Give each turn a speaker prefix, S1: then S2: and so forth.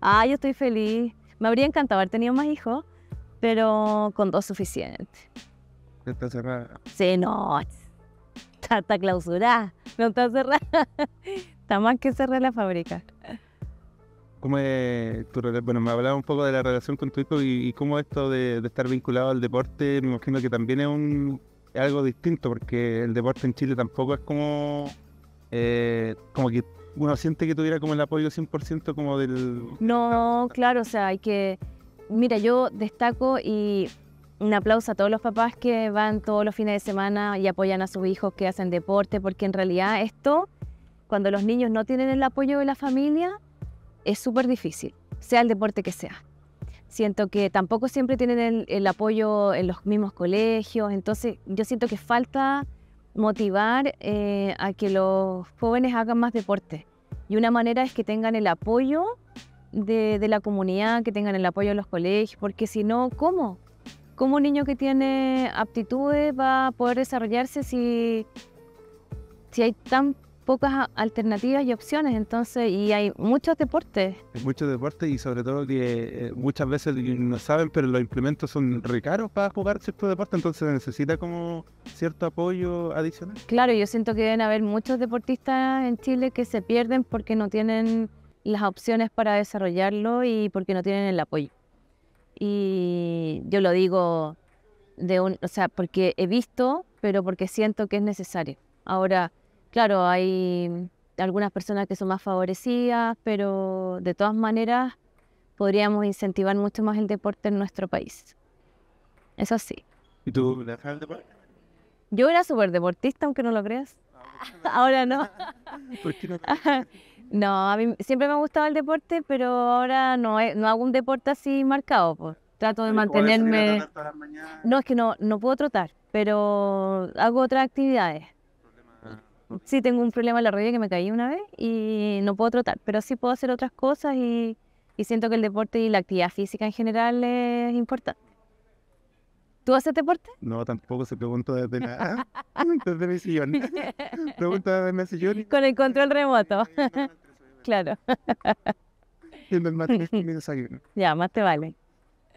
S1: Ah, yo estoy feliz. Me habría encantado haber tenido más hijos, pero con dos suficientes.
S2: Está cerrada. Sí, no.
S1: Está, clausurada. No está cerrada. Está más que cerrada la fábrica.
S2: ¿Cómo es tu, bueno, me hablaba un poco de la relación con tu hijo y, cómo esto de, estar vinculado al deporte, me imagino que también es un, algo distinto, porque el deporte en Chile tampoco es como, eh, como que uno siente que tuviera como el apoyo 100% como del...
S1: No, claro, o sea, hay que... Mira, yo destaco y un aplauso a todos los papás que van todos los fines de semana y apoyan a sus hijos que hacen deporte, porque en realidad esto, cuando los niños no tienen el apoyo de la familia, es súper difícil, sea el deporte que sea. Siento que tampoco siempre tienen el, apoyo en los mismos colegios, entonces yo siento que falta motivar eh, a que los jóvenes hagan más deporte. Y una manera es que tengan el apoyo de, la comunidad, que tengan el apoyo de los colegios, porque si no, ¿cómo? ¿Cómo un niño que tiene aptitudes va a poder desarrollarse si, si hay tan pocas alternativas y opciones, entonces, y hay muchos deportes.
S2: muchos deportes y sobre todo que eh, muchas veces no saben, pero los implementos son recaros para jugar ciertos deportes, entonces necesita como cierto apoyo adicional.
S1: Claro, yo siento que deben haber muchos deportistas en Chile que se pierden porque no tienen las opciones para desarrollarlo y porque no tienen el apoyo. Y yo lo digo de un, o sea, porque he visto, pero porque siento que es necesario. Ahora, claro, hay algunas personas que son más favorecidas, pero de todas maneras podríamos incentivar mucho más el deporte en nuestro país. Eso sí.
S2: ¿Y tú le el deporte?
S1: Yo era súper deportista, aunque no lo creas. Ahora no. no? a mí siempre me ha gustado el deporte, pero ahora no, hago un deporte así marcado. Trato de mantenerme... No, es que no, no puedo trotar, pero hago otras actividades. Sí, tengo un problema en la rodilla que me caí una vez y no puedo trotar, pero sí puedo hacer otras cosas y, siento que el deporte y la actividad física en general es importante. ¿Tú haces deporte?
S2: No, tampoco se pregunta desde nada. desde mi sillón. Pregunta desde mi sillón.
S1: Con el control remoto. claro. Ya, más te vale.